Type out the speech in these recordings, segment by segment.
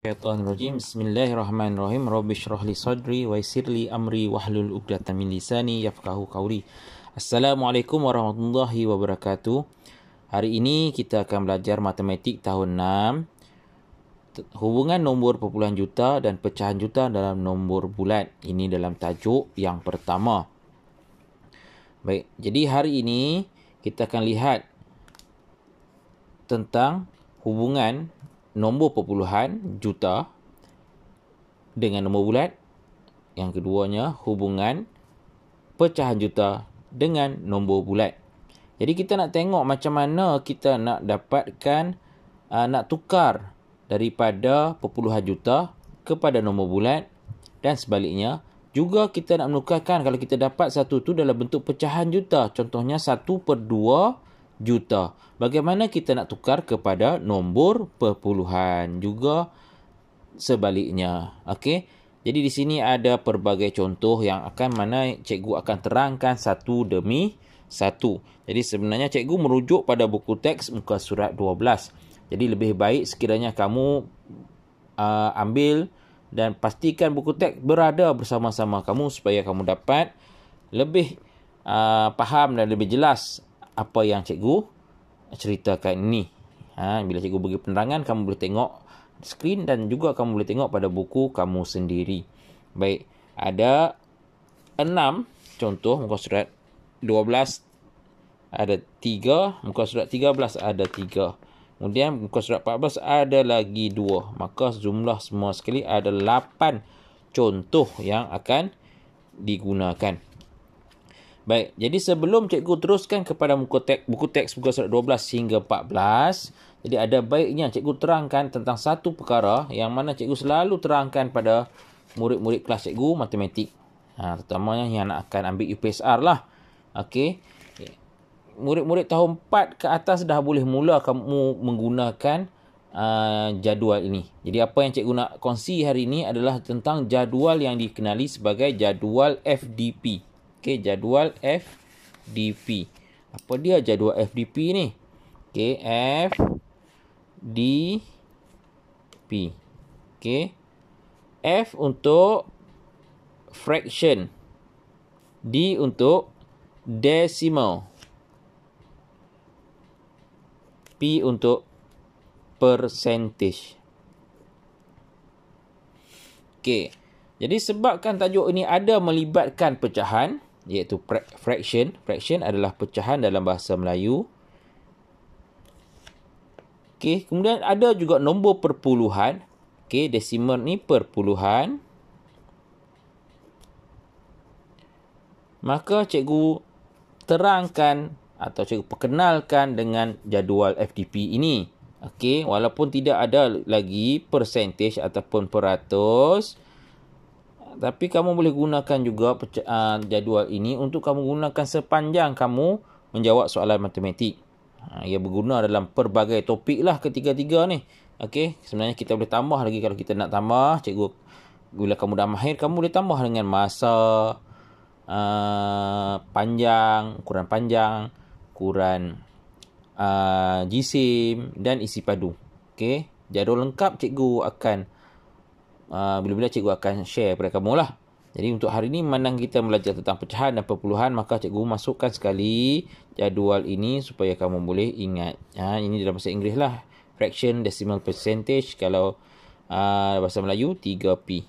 Syaitan rajim. Bismillahirrahmanirrahim. Rabbi syrah sadri wa yisir amri wa hlul uqdatan min lisani yafkahu qawli. Assalamualaikum warahmatullahi wabarakatuh. Hari ini kita akan belajar matematik tahun 6. Hubungan nombor perpuluhan juta dan pecahan juta dalam nombor bulat. Ini dalam tajuk yang pertama. Baik, jadi hari ini kita akan lihat tentang hubungan nombor perpuluhan juta dengan nombor bulat. Yang keduanya hubungan pecahan juta dengan nombor bulat. Jadi kita nak tengok macam mana kita nak dapatkan uh, nak tukar daripada perpuluhan juta kepada nombor bulat dan sebaliknya juga kita nak menukarkan kalau kita dapat satu tu dalam bentuk pecahan juta. Contohnya 1 per 2 juta. Bagaimana kita nak tukar kepada nombor perpuluhan juga sebaliknya. Okey. Jadi di sini ada pelbagai contoh yang akan mana cikgu akan terangkan satu demi satu. Jadi sebenarnya cikgu merujuk pada buku teks muka surat 12. Jadi lebih baik sekiranya kamu uh, ambil dan pastikan buku teks berada bersama-sama kamu supaya kamu dapat lebih uh, faham dan lebih jelas apa yang cikgu ceritakan ni. Ha, bila cikgu bagi penerangan, kamu boleh tengok skrin dan juga kamu boleh tengok pada buku kamu sendiri. Baik, ada enam contoh muka surat dua belas, ada tiga muka surat tiga belas, ada tiga. Kemudian muka surat empat belas ada lagi dua. Maka jumlah semua sekali ada lapan contoh yang akan digunakan. Baik, jadi sebelum cikgu teruskan kepada buku teks buku teks buku surat 12 hingga 14, jadi ada baiknya cikgu terangkan tentang satu perkara yang mana cikgu selalu terangkan pada murid-murid kelas cikgu matematik. Ha, terutamanya yang nak akan ambil UPSR lah. Okey. Murid-murid tahun 4 ke atas dah boleh mula kamu menggunakan Uh, jadual ini. Jadi apa yang cikgu nak kongsi hari ini adalah tentang jadual yang dikenali sebagai jadual FDP. Okey, jadual FDP. Apa dia jadual FDP ni? Okey, P. Okey. F untuk fraction. D untuk decimal. P untuk percentage. Okey. Jadi sebabkan tajuk ini ada melibatkan pecahan, iaitu fraction. Fraction adalah pecahan dalam bahasa Melayu. Okey, kemudian ada juga nombor perpuluhan. Okey, desimal ni perpuluhan. Maka cikgu terangkan atau cikgu perkenalkan dengan jadual FDP ini. Okey, walaupun tidak ada lagi percentage ataupun peratus, tapi kamu boleh gunakan juga ah, jadual ini untuk kamu gunakan sepanjang kamu menjawab soalan matematik. Ah, ia berguna dalam pelbagai topik lah ketiga-tiga ni. Okey, sebenarnya kita boleh tambah lagi kalau kita nak tambah. Cikgu, bila kamu dah mahir, kamu boleh tambah dengan masa uh, panjang, ukuran panjang, ukuran uh, jisim dan isi padu. Okey, jadual lengkap cikgu akan... Ah, bila-bila cikgu akan share kepada kamu lah. Jadi untuk hari ini memandang kita belajar tentang pecahan dan perpuluhan maka cikgu masukkan sekali jadual ini supaya kamu boleh ingat. Ha, ini dalam bahasa Inggeris lah. Fraction, decimal percentage kalau uh, bahasa Melayu 3P.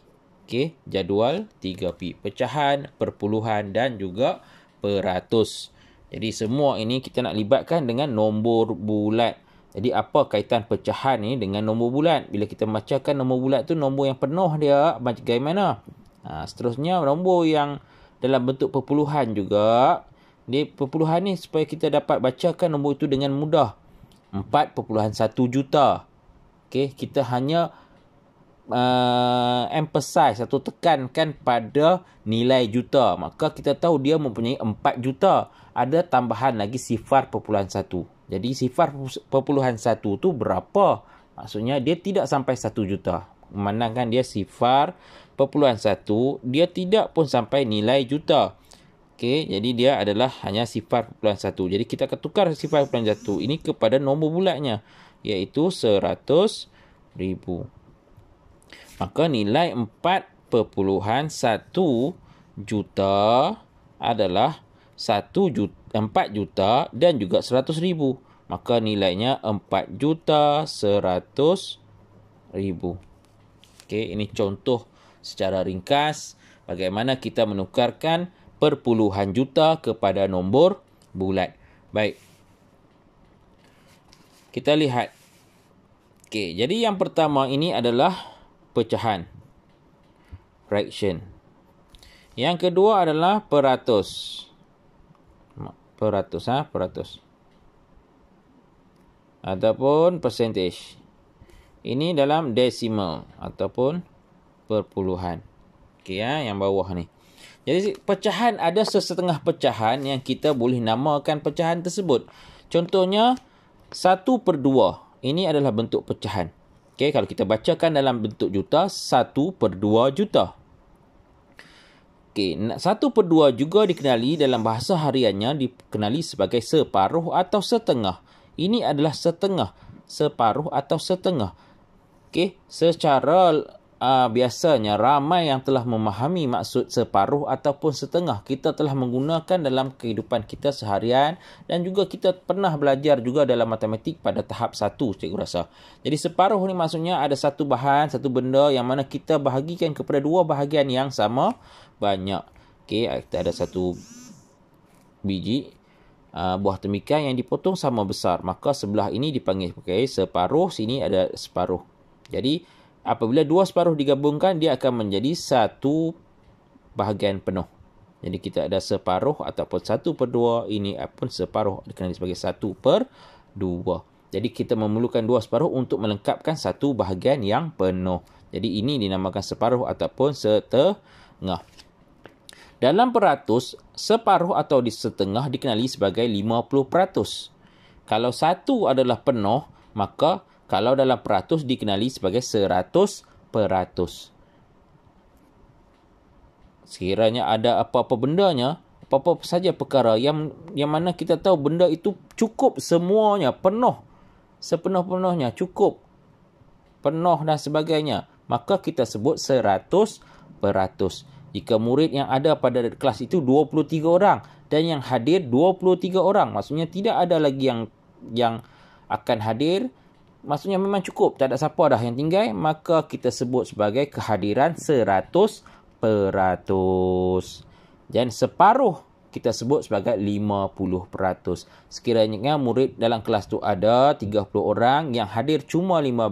Okey, jadual 3P. Pecahan, perpuluhan dan juga peratus. Jadi semua ini kita nak libatkan dengan nombor bulat. Jadi apa kaitan pecahan ni dengan nombor bulat? Bila kita macahkan nombor bulat tu nombor yang penuh dia bagaimana? Ha, seterusnya nombor yang dalam bentuk perpuluhan juga. Ni perpuluhan ni supaya kita dapat bacakan nombor itu dengan mudah. 4.1 juta. Okey, kita hanya uh, emphasize atau tekankan pada nilai juta. Maka kita tahu dia mempunyai 4 juta. Ada tambahan lagi sifar perpuluhan satu. Jadi sifar perpuluhan satu tu berapa? Maksudnya dia tidak sampai satu juta. Memandangkan dia sifar perpuluhan satu, dia tidak pun sampai nilai juta. Okay, jadi dia adalah hanya sifar perpuluhan satu. Jadi kita akan tukar sifar perpuluhan satu ini kepada nombor bulatnya. Iaitu seratus ribu. Maka nilai empat perpuluhan satu juta adalah satu juta. 4 juta dan juga 100 ribu. Maka nilainya 4 juta 100 ribu. Okey, ini contoh secara ringkas bagaimana kita menukarkan perpuluhan juta kepada nombor bulat. Baik. Kita lihat. Okey, jadi yang pertama ini adalah pecahan. Fraction. Yang kedua adalah peratus. Peratus peratus ha ah, peratus ataupun percentage ini dalam decimal ataupun perpuluhan okey ha yang bawah ni jadi pecahan ada sesetengah pecahan yang kita boleh namakan pecahan tersebut contohnya 1 per 2 ini adalah bentuk pecahan okey kalau kita bacakan dalam bentuk juta 1 per 2 juta Okey, satu per dua juga dikenali dalam bahasa hariannya dikenali sebagai separuh atau setengah. Ini adalah setengah, separuh atau setengah. Okey, secara uh, biasanya ramai yang telah memahami maksud separuh ataupun setengah kita telah menggunakan dalam kehidupan kita seharian dan juga kita pernah belajar juga dalam matematik pada tahap satu cikgu rasa. Jadi separuh ni maksudnya ada satu bahan, satu benda yang mana kita bahagikan kepada dua bahagian yang sama banyak. Okey, kita ada satu biji uh, buah temikai yang dipotong sama besar. Maka sebelah ini dipanggil okay separuh sini ada separuh. Jadi apabila dua separuh digabungkan dia akan menjadi satu bahagian penuh. Jadi kita ada separuh ataupun satu per dua ini pun separuh dikenali sebagai satu per dua. Jadi kita memerlukan dua separuh untuk melengkapkan satu bahagian yang penuh. Jadi ini dinamakan separuh ataupun setengah. Dalam peratus, separuh atau di setengah dikenali sebagai 50%. Kalau satu adalah penuh, maka kalau dalam peratus dikenali sebagai 100 peratus. Sekiranya ada apa-apa bendanya, apa-apa saja perkara yang yang mana kita tahu benda itu cukup semuanya, penuh. Sepenuh-penuhnya, cukup. Penuh dan sebagainya. Maka kita sebut 100 peratus. Jika murid yang ada pada kelas itu 23 orang dan yang hadir 23 orang, maksudnya tidak ada lagi yang yang akan hadir, maksudnya memang cukup, tak ada siapa dah yang tinggal, maka kita sebut sebagai kehadiran 100 peratus. Dan separuh kita sebut sebagai 50%. Sekiranya murid dalam kelas tu ada 30 orang yang hadir cuma 15,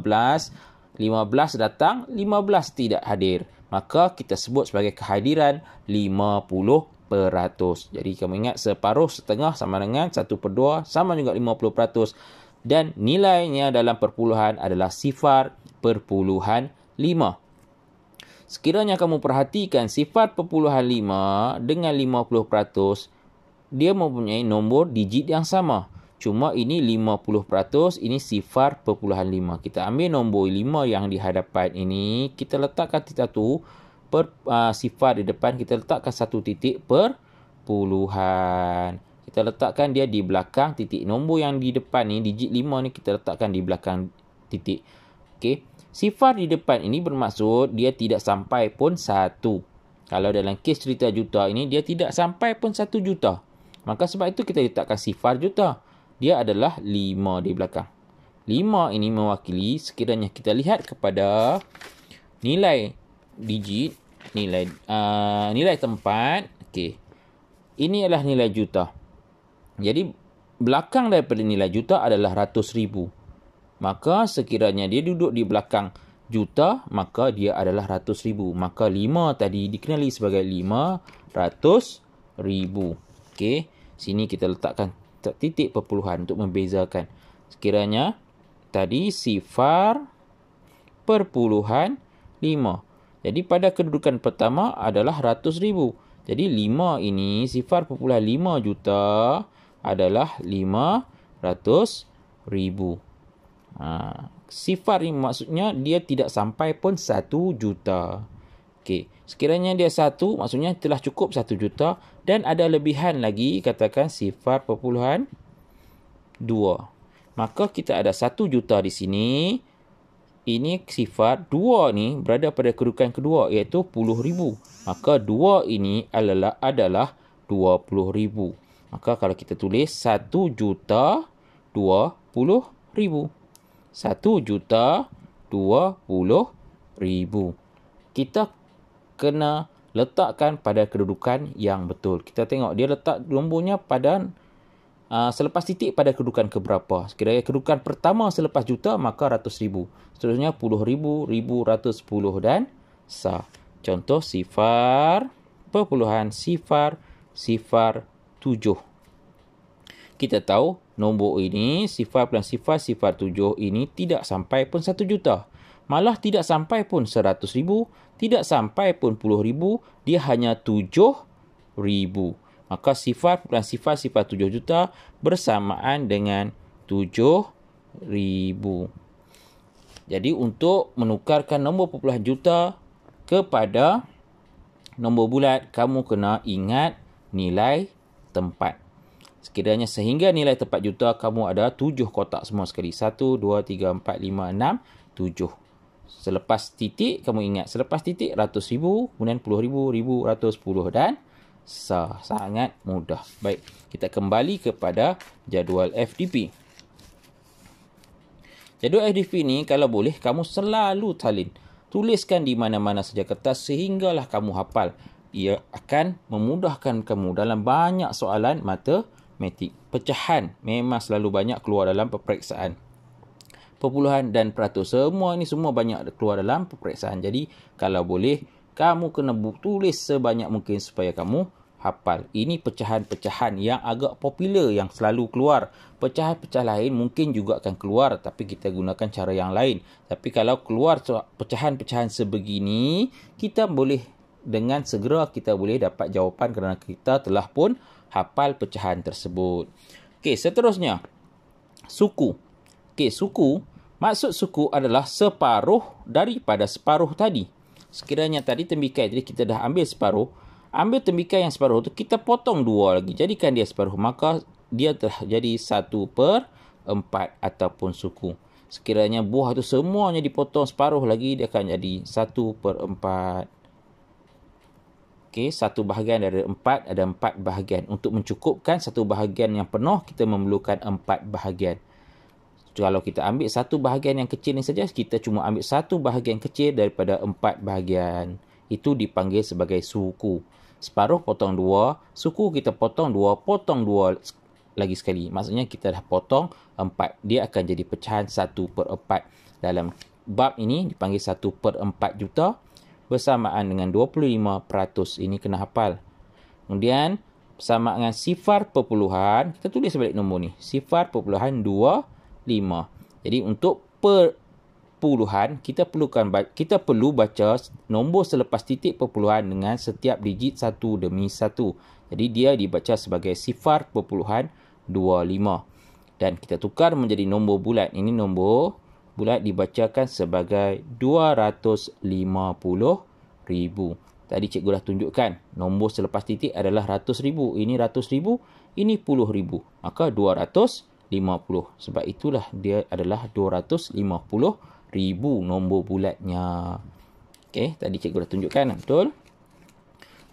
15 datang, 15 tidak hadir maka kita sebut sebagai kehadiran 50%. Jadi kamu ingat separuh setengah sama dengan 1 per 2 sama juga 50%. Dan nilainya dalam perpuluhan adalah sifar perpuluhan 5. Sekiranya kamu perhatikan sifat perpuluhan 5 dengan 50%, dia mempunyai nombor digit yang sama. Cuma ini 50%, ini sifar perpuluhan 5. Kita ambil nombor 5 yang di hadapan ini, kita letakkan titik tu per uh, sifar di depan, kita letakkan satu titik per puluhan. Kita letakkan dia di belakang titik nombor yang di depan ni, digit 5 ni kita letakkan di belakang titik. Okey. Sifar di depan ini bermaksud dia tidak sampai pun 1. Kalau dalam kes cerita juta ini, dia tidak sampai pun 1 juta. Maka sebab itu kita letakkan sifar juta dia adalah 5 di belakang. 5 ini mewakili sekiranya kita lihat kepada nilai digit, nilai uh, nilai tempat. Okey. Ini adalah nilai juta. Jadi belakang daripada nilai juta adalah ratus ribu. Maka sekiranya dia duduk di belakang juta, maka dia adalah ratus ribu. Maka lima tadi dikenali sebagai lima ratus ribu. Okey, sini kita letakkan titik perpuluhan untuk membezakan. Sekiranya tadi sifar perpuluhan 5. Jadi pada kedudukan pertama adalah 100 ribu. Jadi 5 ini sifar perpuluhan 5 juta adalah 500 ribu. Ha, sifar ini maksudnya dia tidak sampai pun 1 juta. Okey, sekiranya dia 1 maksudnya telah cukup 1 juta dan ada lebihan lagi katakan sifar perpuluhan 2. Maka kita ada 1 juta di sini. Ini sifar 2 ni berada pada kedudukan kedua iaitu puluh ribu. Maka 2 ini adalah adalah 20 ribu. Maka kalau kita tulis 1 juta 20 ribu. 1 juta 20 ribu. Kita kena letakkan pada kedudukan yang betul. Kita tengok dia letak nombornya pada uh, selepas titik pada kedudukan keberapa. Sekiranya kedudukan pertama selepas juta maka ratus ribu. Seterusnya puluh ribu, ribu, ratus puluh dan sa. Contoh sifar perpuluhan sifar sifar tujuh. Kita tahu nombor ini sifar dan sifar sifar tujuh ini tidak sampai pun satu juta malah tidak sampai pun seratus ribu, tidak sampai pun puluh ribu, dia hanya tujuh ribu. Maka sifat dan sifat sifat tujuh juta bersamaan dengan tujuh ribu. Jadi untuk menukarkan nombor puluh juta kepada nombor bulat, kamu kena ingat nilai tempat. Sekiranya sehingga nilai tempat juta kamu ada tujuh kotak semua sekali. satu, dua, tiga, empat, lima, enam, tujuh. Selepas titik, kamu ingat selepas titik, ratus ribu, kemudian puluh ribu, ribu, ratus puluh dan sah. Sangat mudah. Baik, kita kembali kepada jadual FDP. Jadual FDP ni kalau boleh kamu selalu talin. Tuliskan di mana-mana sejak kertas sehinggalah kamu hafal. Ia akan memudahkan kamu dalam banyak soalan matematik. Pecahan memang selalu banyak keluar dalam peperiksaan perpuluhan dan peratus. Semua ni semua banyak keluar dalam peperiksaan. Jadi kalau boleh kamu kena tulis sebanyak mungkin supaya kamu hafal. Ini pecahan-pecahan yang agak popular yang selalu keluar. Pecahan-pecahan lain mungkin juga akan keluar tapi kita gunakan cara yang lain. Tapi kalau keluar pecahan-pecahan sebegini, kita boleh dengan segera kita boleh dapat jawapan kerana kita telah pun hafal pecahan tersebut. Okey, seterusnya. Suku. Okey, suku. Maksud suku adalah separuh daripada separuh tadi. Sekiranya tadi tembikai jadi kita dah ambil separuh. Ambil tembikai yang separuh tu kita potong dua lagi. Jadikan dia separuh. Maka dia telah jadi satu per empat ataupun suku. Sekiranya buah tu semuanya dipotong separuh lagi dia akan jadi satu per empat. Okey, satu bahagian dari empat ada empat bahagian. Untuk mencukupkan satu bahagian yang penuh, kita memerlukan empat bahagian kalau kita ambil satu bahagian yang kecil ni saja, kita cuma ambil satu bahagian kecil daripada empat bahagian. Itu dipanggil sebagai suku. Separuh potong dua, suku kita potong dua, potong dua lagi sekali. Maksudnya kita dah potong empat. Dia akan jadi pecahan satu per empat. Dalam bab ini dipanggil satu per empat juta bersamaan dengan 25%. Ini kena hafal. Kemudian bersamaan dengan sifar perpuluhan. Kita tulis balik nombor ni. Sifar perpuluhan 2 lima. Jadi untuk perpuluhan kita perlukan kita perlu baca nombor selepas titik perpuluhan dengan setiap digit satu demi satu. Jadi dia dibaca sebagai sifar perpuluhan dua lima Dan kita tukar menjadi nombor bulat. Ini nombor bulat dibacakan sebagai dua ratus lima puluh ribu. Tadi cikgu dah tunjukkan nombor selepas titik adalah ratus ribu. Ini ratus ribu, ini puluh ribu. Maka dua ratus 250. Sebab itulah dia adalah 250 ribu nombor bulatnya. Okey, tadi cikgu dah tunjukkan, betul?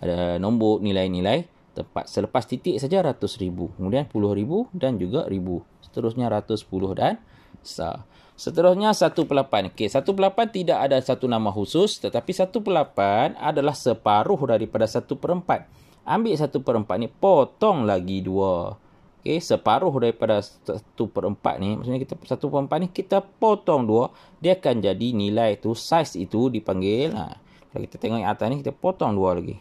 Ada nombor nilai-nilai tempat selepas titik saja ratus ribu. Kemudian puluh ribu dan juga ribu. Seterusnya ratus puluh dan sa. Seterusnya satu pelapan. Okey, satu pelapan tidak ada satu nama khusus. Tetapi satu pelapan adalah separuh daripada satu perempat. Ambil satu perempat ni, potong lagi dua. Okey, separuh daripada 1 per 4 ni, maksudnya kita 1 per 4 ni, kita potong 2, dia akan jadi nilai tu, size itu dipanggil. Ha. Kalau kita tengok yang atas ni, kita potong 2 lagi.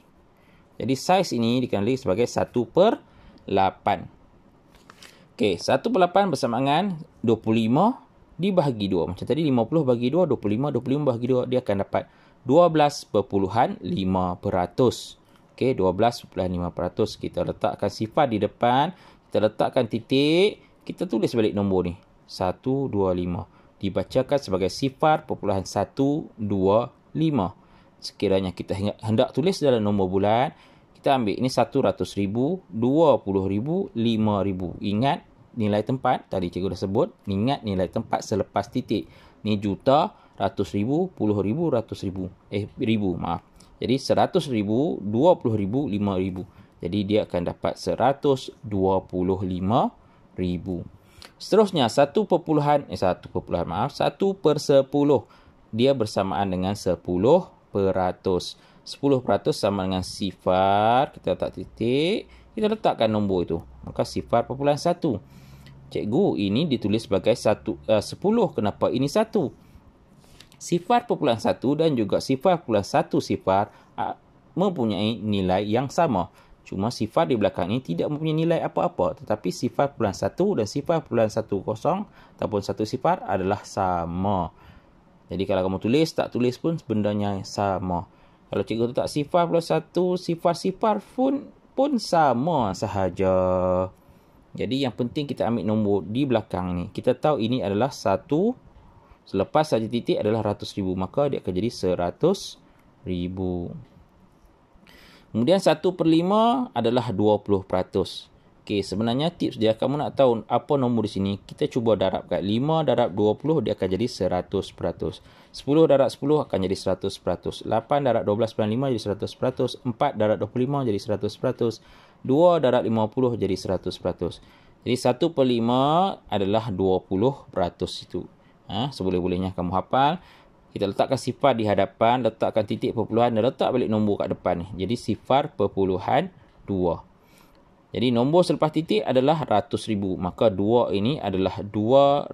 Jadi, size ini dikenali sebagai 1 per 8. Okey, 1 per 8 bersama dengan 25 dibahagi 2. Macam tadi, 50 bagi 2, 25, 25 bahagi 2, dia akan dapat 12 perpuluhan 5%. Okey, 12.5%. Kita letakkan sifat di depan kita letakkan titik, kita tulis balik nombor ni. 1, 2, 5. Dibacakan sebagai sifar perpuluhan 1, 2, 5. Sekiranya kita hendak tulis dalam nombor bulan, kita ambil ini 100,000, 20,000, 5,000. Ingat nilai tempat, tadi cikgu dah sebut, ingat nilai tempat selepas titik. Ni juta, ratus ribu, puluh ribu, ratus ribu. Eh, ribu, maaf. Jadi, seratus ribu, dua puluh ribu, lima ribu. Jadi dia akan dapat 125,000. Seterusnya 1 puluhan, eh 1 perpuluhan maaf 1 per 10 dia bersamaan dengan 10 peratus. 10 peratus sama dengan sifar kita letak titik kita letakkan nombor itu maka sifar perpuluhan 1. Cikgu ini ditulis sebagai satu eh, uh, 10 kenapa ini 1? Sifar perpuluhan 1 dan juga sifar perpuluhan 1 sifar uh, mempunyai nilai yang sama. Cuma sifar di belakang ini tidak mempunyai nilai apa-apa. Tetapi sifar perpuluhan satu dan sifar perpuluhan satu kosong ataupun satu sifar adalah sama. Jadi kalau kamu tulis, tak tulis pun sebenarnya sama. Kalau cikgu tu tak sifar perpuluhan satu, sifar-sifar pun, pun sama sahaja. Jadi yang penting kita ambil nombor di belakang ni. Kita tahu ini adalah satu. Selepas saja titik adalah ratus ribu. Maka dia akan jadi seratus ribu. Kemudian 1 per 5 adalah 20%. Okey, sebenarnya tips dia kamu nak tahu apa nombor di sini, kita cuba darab kat 5 darab 20 dia akan jadi 100%. 10 darab 10 akan jadi 100%. 8 darab 12 95 jadi 100%. 4 darab 25 jadi 100%. 2 darab 50 jadi 100%. Jadi 1 per 5 adalah 20% itu. Ha, seboleh-bolehnya kamu hafal kita letakkan sifar di hadapan, letakkan titik perpuluhan dan letak balik nombor kat depan ni. Jadi sifar perpuluhan 2. Jadi nombor selepas titik adalah ratus ribu. Maka 2 ini adalah 200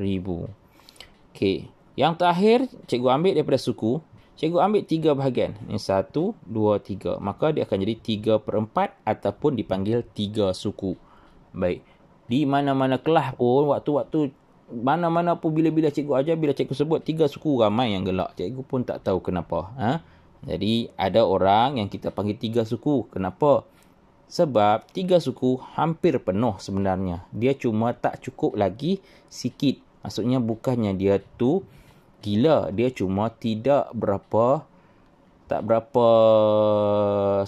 ribu. Okey. Yang terakhir, cikgu ambil daripada suku. Cikgu ambil tiga bahagian. Ini satu, dua, tiga. Maka dia akan jadi tiga per empat ataupun dipanggil tiga suku. Baik. Di mana-mana kelas pun, waktu-waktu mana-mana pun bila-bila cikgu ajar, bila cikgu sebut, tiga suku ramai yang gelak. Cikgu pun tak tahu kenapa. Ha? Jadi, ada orang yang kita panggil tiga suku. Kenapa? Sebab tiga suku hampir penuh sebenarnya. Dia cuma tak cukup lagi sikit. Maksudnya bukannya dia tu gila. Dia cuma tidak berapa tak berapa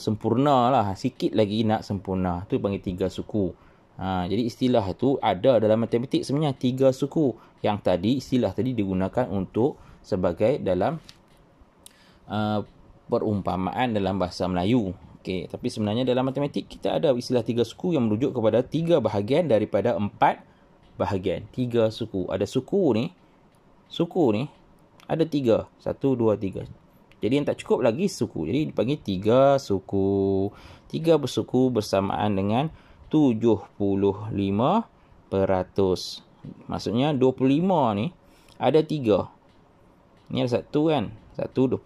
sempurna lah. Sikit lagi nak sempurna. Tu panggil tiga suku. Ha, jadi istilah itu ada dalam matematik sebenarnya tiga suku. Yang tadi istilah tadi digunakan untuk sebagai dalam uh, perumpamaan dalam bahasa Melayu. Okey, tapi sebenarnya dalam matematik kita ada istilah tiga suku yang merujuk kepada tiga bahagian daripada empat bahagian. Tiga suku. Ada suku ni, suku ni ada tiga. Satu, dua, tiga. Jadi yang tak cukup lagi suku. Jadi dipanggil tiga suku. Tiga bersuku bersamaan dengan 75%. Maksudnya 25 ni ada 3. ni ada satu kan? 1, 25.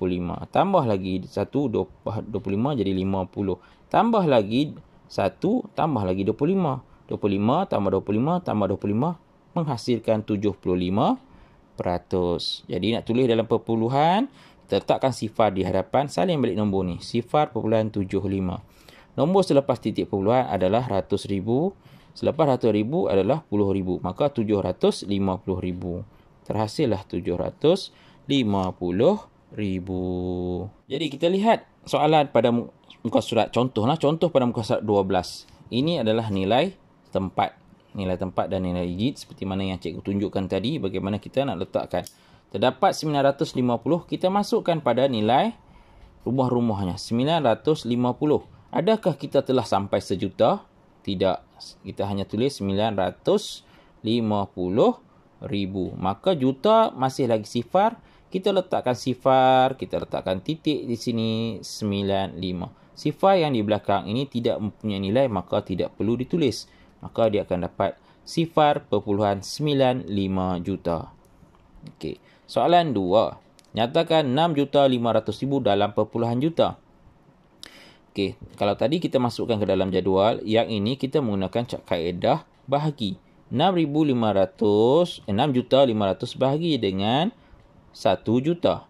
Tambah lagi 1, 25 jadi 50. Tambah lagi satu, tambah lagi 25. 25 tambah 25 tambah 25 menghasilkan 75%. Jadi nak tulis dalam perpuluhan, kita letakkan sifar di hadapan salin balik nombor ni. Sifar perpuluhan 75. Nombor selepas titik perpuluhan adalah ratus ribu. Selepas ratus ribu adalah puluh ribu. Maka tujuh ratus lima puluh ribu. Terhasillah tujuh ratus lima puluh ribu. Jadi kita lihat soalan pada muka surat. contoh lah contoh pada muka surat dua belas. Ini adalah nilai tempat. Nilai tempat dan nilai digit seperti mana yang cikgu tunjukkan tadi bagaimana kita nak letakkan. Terdapat sembilan ratus lima puluh. Kita masukkan pada nilai rumah-rumahnya. sembilan ratus lima puluh. Adakah kita telah sampai sejuta? Tidak. Kita hanya tulis 950 ribu. Maka juta masih lagi sifar. Kita letakkan sifar, kita letakkan titik di sini 95. Sifar yang di belakang ini tidak mempunyai nilai maka tidak perlu ditulis. Maka dia akan dapat sifar perpuluhan 95 juta. Okey. Soalan 2. Nyatakan 6 juta 500 ribu dalam perpuluhan juta. Okey, kalau tadi kita masukkan ke dalam jadual, yang ini kita menggunakan cap kaedah bahagi. 6,500, 6,500 bahagi dengan 1 juta.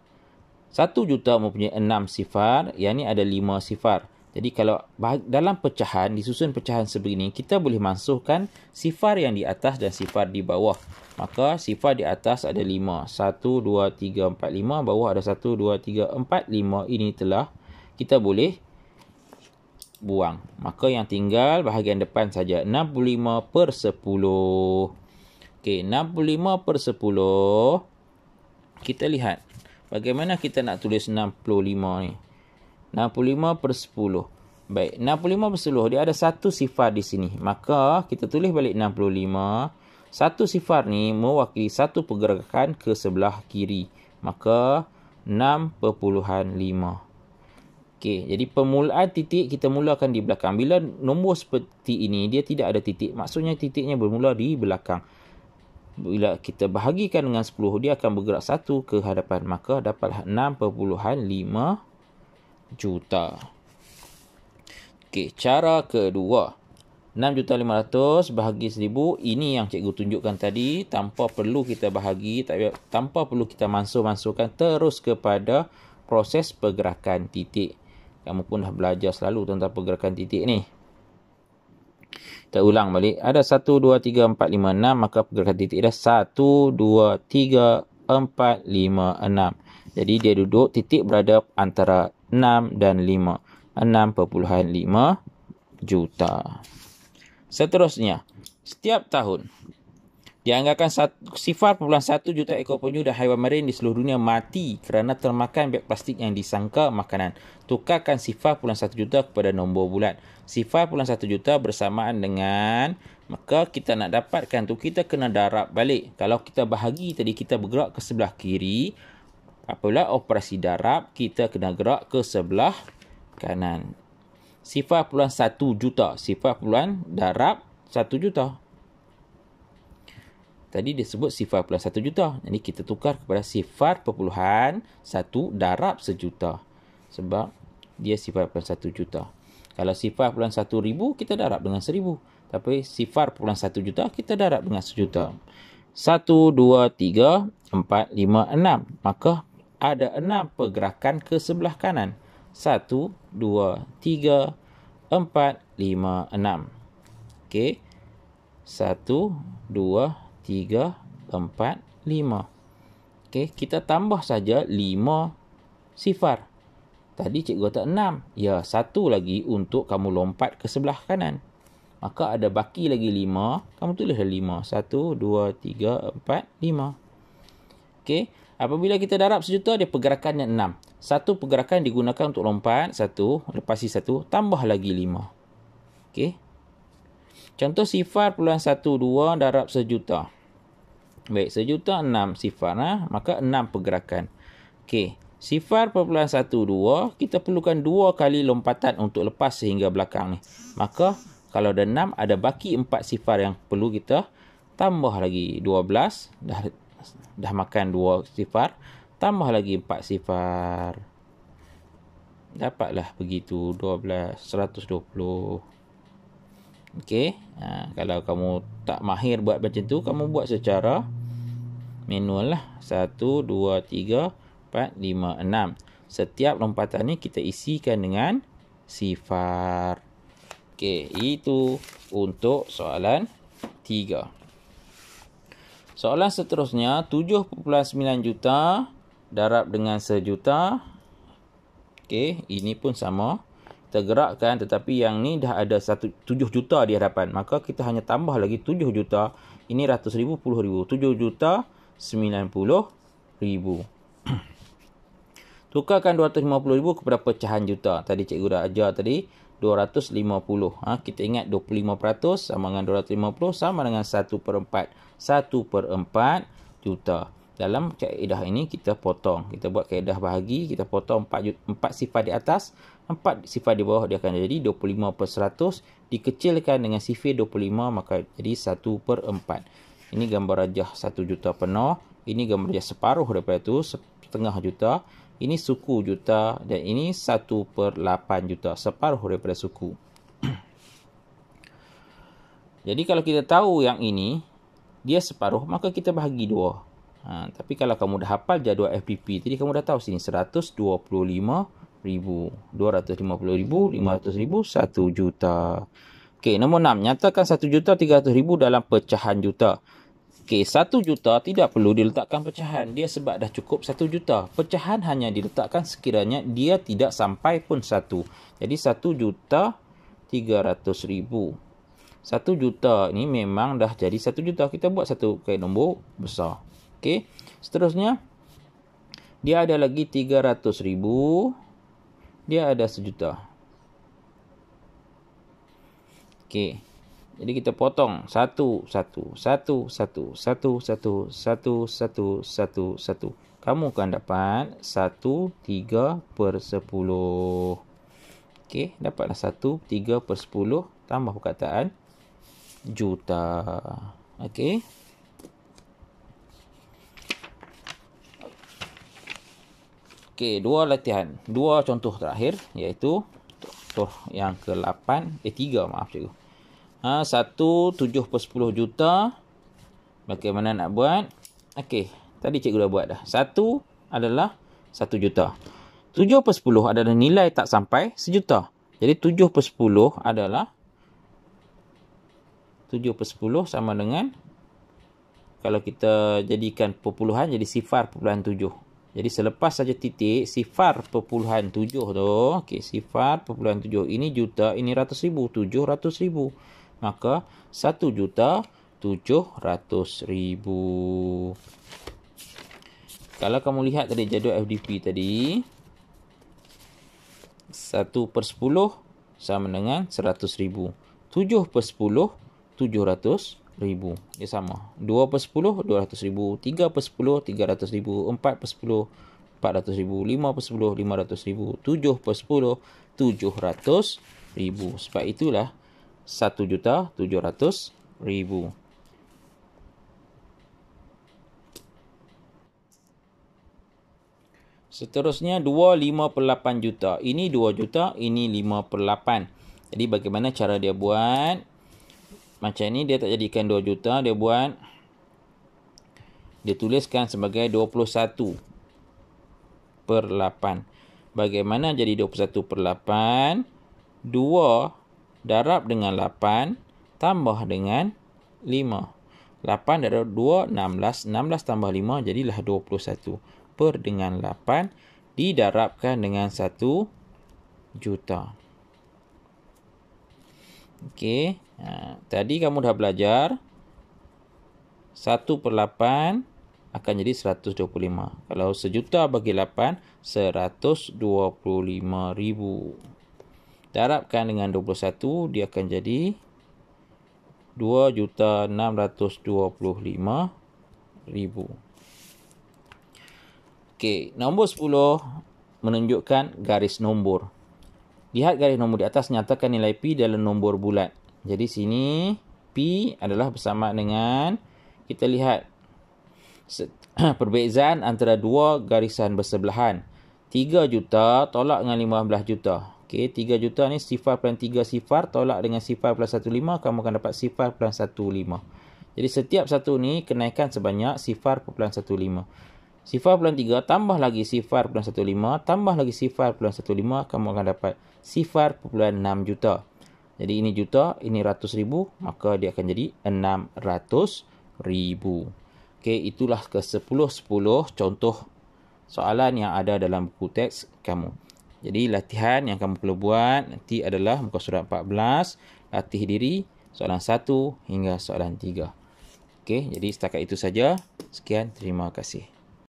1 juta mempunyai 6 sifar, yang ini ada 5 sifar. Jadi kalau dalam pecahan, disusun pecahan sebegini, kita boleh masukkan sifar yang di atas dan sifar di bawah. Maka sifar di atas ada 5. 1, 2, 3, 4, 5. Bawah ada 1, 2, 3, 4, 5. Ini telah kita boleh buang. Maka yang tinggal bahagian depan saja 65 per 10. Okey, 65 per 10. Kita lihat bagaimana kita nak tulis 65 ni. 65 per 10. Baik, 65 per 10. Dia ada satu sifar di sini. Maka kita tulis balik 65. Satu sifar ni mewakili satu pergerakan ke sebelah kiri. Maka 6 perpuluhan 5. Okey, jadi permulaan ah, titik kita mulakan di belakang. Bila nombor seperti ini, dia tidak ada titik. Maksudnya titiknya bermula di belakang. Bila kita bahagikan dengan 10, dia akan bergerak satu ke hadapan. Maka dapat 6.5 juta. Okey, cara kedua. 6,500 bahagi 1,000 ini yang cikgu tunjukkan tadi tanpa perlu kita bahagi tanpa perlu kita mansuh-mansuhkan terus kepada proses pergerakan titik. Kamu pun dah belajar selalu tentang pergerakan titik ni. Kita ulang balik. Ada 1, 2, 3, 4, 5, 6. Maka pergerakan titik dah 1, 2, 3, 4, 5, 6. Jadi dia duduk titik berada antara 6 dan 5. 6.5 juta. Seterusnya, setiap tahun Dianggarkan sifar perpuluhan 1 juta ekor penyu dan haiwan marin di seluruh dunia mati kerana termakan beg plastik yang disangka makanan. Tukarkan sifar perpuluhan 1 juta kepada nombor bulat. Sifar perpuluhan 1 juta bersamaan dengan maka kita nak dapatkan tu kita kena darab balik. Kalau kita bahagi tadi kita bergerak ke sebelah kiri. Apabila operasi darab kita kena gerak ke sebelah kanan. Sifar perpuluhan 1 juta. Sifar perpuluhan darab 1 juta tadi dia sebut sifar perpuluhan satu juta. Jadi kita tukar kepada sifar perpuluhan satu darab sejuta. Sebab dia sifar perpuluhan satu juta. Kalau sifar perpuluhan satu ribu, kita darab dengan seribu. Tapi sifar perpuluhan satu juta, kita darab dengan sejuta. Satu, dua, tiga, empat, lima, enam. Maka ada enam pergerakan ke sebelah kanan. Satu, dua, tiga, empat, lima, enam. Okey. Satu, dua, tiga. 3, 4, 5. Okey, kita tambah saja 5 sifar. Tadi cikgu kata 6. Ya, satu lagi untuk kamu lompat ke sebelah kanan. Maka ada baki lagi 5. Kamu tulis 5. 1, 2, 3, 4, 5. Okey. Apabila kita darab sejuta, dia pergerakannya 6. Satu pergerakan digunakan untuk lompat. Satu. Lepasi satu. Tambah lagi 5. Okey. Contoh sifar puluhan satu dua darab sejuta. Baik, sejuta enam sifar. Ha? Maka enam pergerakan. Okey. Sifar perpuluhan satu dua, kita perlukan dua kali lompatan untuk lepas sehingga belakang ni. Maka, kalau ada enam, ada baki empat sifar yang perlu kita tambah lagi. Dua belas, dah, dah makan dua sifar. Tambah lagi empat sifar. Dapatlah begitu. Dua belas, seratus dua puluh. Okey. Ha, kalau kamu tak mahir buat macam tu, kamu buat secara manual lah. 1, 2, 3, 4, 5, 6. Setiap lompatan ni kita isikan dengan sifar. Okey, itu untuk soalan 3. Soalan seterusnya, 7.9 juta darab dengan sejuta. Okey, ini pun sama. 7.9 tergerakkan tetapi yang ni dah ada 1, 7 juta di hadapan maka kita hanya tambah lagi 7 juta ini ratus ribu puluh ribu tujuh juta sembilan puluh ribu tukarkan puluh ribu kepada pecahan juta tadi cikgu dah ajar tadi dua ratus lima puluh. Ha, kita ingat dua puluh lima peratus sama dengan dua ratus lima puluh sama dengan satu per 4 1 per 4 juta dalam kaedah ini kita potong kita buat kaedah bahagi kita potong empat sifat di atas Empat sifat di bawah dia akan jadi 25 per 100 dikecilkan dengan sifat 25 maka jadi 1 per 4. Ini gambar rajah 1 juta penuh. Ini gambar rajah separuh daripada itu setengah juta. Ini suku juta dan ini 1 per 8 juta separuh daripada suku. jadi kalau kita tahu yang ini dia separuh maka kita bahagi dua. Ha, tapi kalau kamu dah hafal jadual FPP, jadi kamu dah tahu sini 125 ribu, dua ratus lima puluh ribu, lima ratus ribu, satu juta. Okey, nombor enam. Nyatakan satu juta, tiga ratus ribu dalam pecahan juta. Okey, satu juta tidak perlu diletakkan pecahan. Dia sebab dah cukup satu juta. Pecahan hanya diletakkan sekiranya dia tidak sampai pun satu. Jadi, satu juta, tiga ratus ribu. Satu juta ni memang dah jadi satu juta. Kita buat satu kait nombor besar. Okey, seterusnya. Dia ada lagi 300 ribu, dia ada sejuta. Okay, Jadi kita potong satu satu satu satu satu satu satu satu satu satu. Kamu akan dapat satu tiga per sepuluh. Okay, dapatlah satu tiga per sepuluh tambah perkataan juta. Okay. Okey, dua latihan. Dua contoh terakhir iaitu contoh yang ke-8, eh 3 maaf cikgu. Ha, 1, 7 per 10 juta. Bagaimana nak buat? Okey, tadi cikgu dah buat dah. 1 adalah 1 juta. 7 per 10 adalah nilai tak sampai 1 juta. Jadi 7 per 10 adalah 7 per 10 sama dengan kalau kita jadikan perpuluhan jadi sifar perpuluhan 7. Jadi selepas saja titik sifar perpuluhan tujuh tu. Okey sifar perpuluhan tujuh. Ini juta ini ratus ribu. Tujuh ratus ribu. Maka satu juta tujuh ratus ribu. Kalau kamu lihat tadi jadual FDP tadi. Satu per sepuluh sama dengan seratus ribu. Tujuh per sepuluh tujuh ratus ribu ribu. Dia sama. 2 per 10, 200 ribu. 3 per 10, 300 ribu. 4 per 10, 400 ribu. 5 per 10, 500 ribu. 7 per 10, 700 ribu. Sebab itulah 1 juta 700 ribu. Seterusnya 258 juta. Ini 2 juta, ini 5 per 8. Jadi bagaimana cara dia buat? Macam ni dia tak jadikan 2 juta, dia buat dia tuliskan sebagai 21 per 8. Bagaimana jadi 21 per 8? 2 darab dengan 8 tambah dengan 5. 8 darab 2, 16. 16 tambah 5 jadilah 21 per dengan 8 didarabkan dengan 1 juta. Okey. Ha, tadi kamu dah belajar 1 per 8 akan jadi 125. Kalau sejuta bagi 8, 125 ribu. Darabkan dengan 21, dia akan jadi 2 juta 625 ribu. Okey, nombor 10 menunjukkan garis nombor. Lihat garis nombor di atas nyatakan nilai pi dalam nombor bulat. Jadi sini P adalah bersama dengan kita lihat perbezaan antara dua garisan bersebelahan. 3 juta tolak dengan 15 juta. Okey, 3 juta ni sifar plan 3 sifar tolak dengan sifar plan 1.5 kamu akan dapat sifar plan 1.5. Jadi setiap satu ni kenaikan sebanyak sifar plan 1.5. Sifar plan 3 tambah lagi sifar plan 1.5 tambah lagi sifar plan 1.5 kamu akan dapat sifar plan 6 juta. Jadi ini juta, ini ratus ribu, maka dia akan jadi enam ratus ribu. Okey, itulah ke sepuluh-sepuluh contoh soalan yang ada dalam buku teks kamu. Jadi latihan yang kamu perlu buat nanti adalah muka surat 14, latih diri, soalan 1 hingga soalan 3. Okey, jadi setakat itu saja. Sekian, terima kasih.